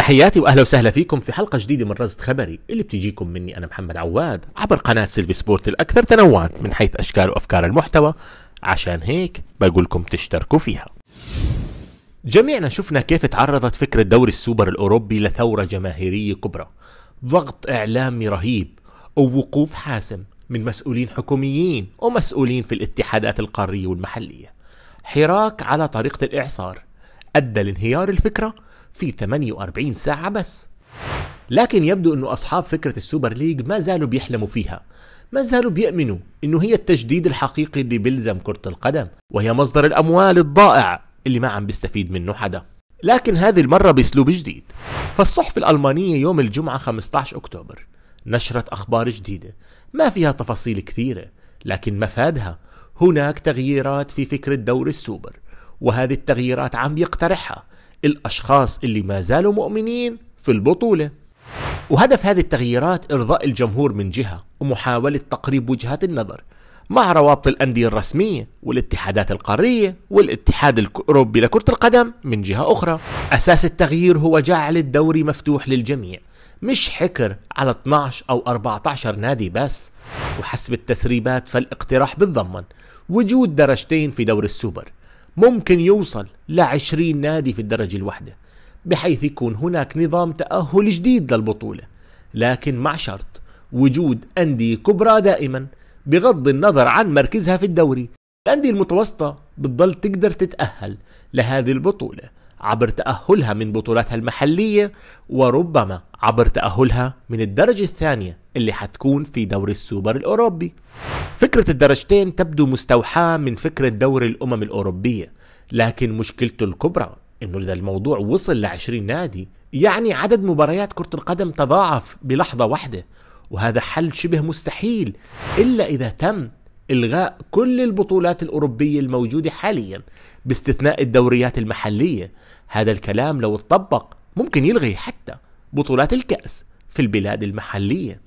تحياتي واهلا وسهلا فيكم في حلقه جديده من رصد خبري اللي بتجيكم مني انا محمد عواد عبر قناه سيلفي سبورت الاكثر تنوعا من حيث اشكال وافكار المحتوى عشان هيك بقولكم تشتركوا فيها جميعنا شفنا كيف تعرضت فكره دوري السوبر الاوروبي لثوره جماهيريه كبرى ضغط اعلامي رهيب ووقوف حاسم من مسؤولين حكوميين ومسؤولين في الاتحادات القاريه والمحليه حراك على طريقه الاعصار ادى لانهيار الفكره في 48 ساعة بس لكن يبدو أن أصحاب فكرة السوبر ليج ما زالوا بيحلموا فيها ما زالوا بيأمنوا أنه هي التجديد الحقيقي اللي بيلزم كرة القدم وهي مصدر الأموال الضائع اللي ما عم بيستفيد منه حدا لكن هذه المرة بأسلوب جديد فالصحف الألمانية يوم الجمعة 15 أكتوبر نشرت أخبار جديدة ما فيها تفاصيل كثيرة لكن مفادها هناك تغييرات في فكرة دور السوبر وهذه التغييرات عم يقترحها الأشخاص اللي ما زالوا مؤمنين في البطولة وهدف هذه التغييرات إرضاء الجمهور من جهة ومحاولة تقريب وجهات النظر مع روابط الأندية الرسمية والاتحادات القارية والاتحاد الأوروبي لكرة القدم من جهة أخرى أساس التغيير هو جعل الدوري مفتوح للجميع مش حكر على 12 أو 14 نادي بس وحسب التسريبات فالاقتراح بتضمن وجود درجتين في دور السوبر ممكن يوصل لعشرين نادي في الدرجة الواحدة بحيث يكون هناك نظام تأهل جديد للبطولة لكن مع شرط وجود أندية كبرى دائما بغض النظر عن مركزها في الدوري الأندية المتوسطة بتضل تقدر تتأهل لهذه البطولة عبر تأهلها من بطولاتها المحلية وربما عبر تأهلها من الدرجة الثانية اللي حتكون في دوري السوبر الأوروبي فكرة الدرجتين تبدو مستوحاة من فكرة دوري الأمم الأوروبية لكن مشكلته الكبرى انه اذا الموضوع وصل ل 20 نادي يعني عدد مباريات كرة القدم تضاعف بلحظة واحدة وهذا حل شبه مستحيل إلا إذا تم إلغاء كل البطولات الأوروبية الموجودة حاليا باستثناء الدوريات المحلية هذا الكلام لو اتطبق ممكن يلغي حتى بطولات الكأس في البلاد المحليه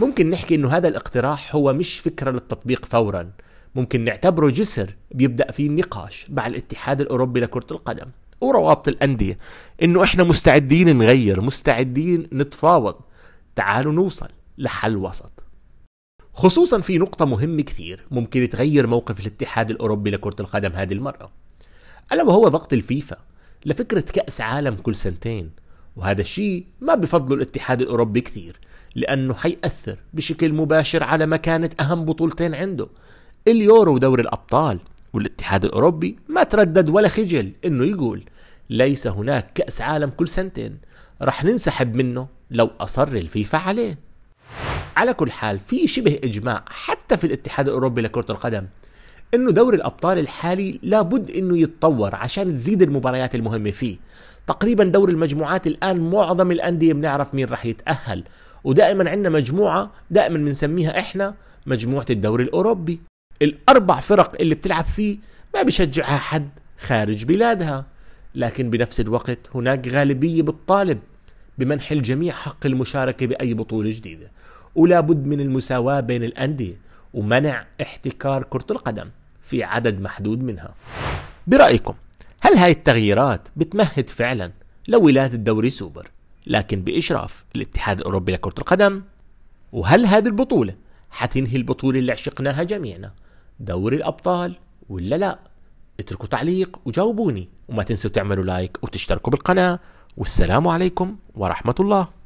ممكن نحكي انه هذا الاقتراح هو مش فكره للتطبيق فورا ممكن نعتبره جسر بيبدا فيه النقاش مع الاتحاد الاوروبي لكره القدم وروابط الانديه انه احنا مستعدين نغير مستعدين نتفاوض تعالوا نوصل لحل وسط خصوصا في نقطة مهمة كثير ممكن تغير موقف الاتحاد الأوروبي لكرة القدم هذه المرة ألا وهو ضغط الفيفا لفكرة كأس عالم كل سنتين وهذا الشيء ما بفضله الاتحاد الأوروبي كثير لأنه حيأثر بشكل مباشر على مكانة أهم بطولتين عنده اليورو ودوري الأبطال والاتحاد الأوروبي ما تردد ولا خجل إنه يقول ليس هناك كأس عالم كل سنتين رح ننسحب منه لو أصر الفيفا عليه على كل حال في شبه إجماع حتى في الاتحاد الأوروبي لكرة القدم انه دوري الابطال الحالي لابد انه يتطور عشان تزيد المباريات المهمه فيه تقريبا دور المجموعات الان معظم الانديه بنعرف مين راح يتاهل ودائما عندنا مجموعه دائما بنسميها احنا مجموعه الدوري الاوروبي الاربع فرق اللي بتلعب فيه ما بشجعها حد خارج بلادها لكن بنفس الوقت هناك غالبيه بتطالب بمنح الجميع حق المشاركه باي بطوله جديده ولا بد من المساواه بين الانديه ومنع احتكار كره القدم في عدد محدود منها برايكم هل هاي التغييرات بتمهد فعلا لولاية الدوري سوبر لكن بإشراف الاتحاد الأوروبي لكرة القدم وهل هذه البطولة حتنهي البطولة اللي عشقناها جميعنا دوري الأبطال ولا لا اتركوا تعليق وجاوبوني وما تنسوا تعملوا لايك وتشتركوا بالقناة والسلام عليكم ورحمة الله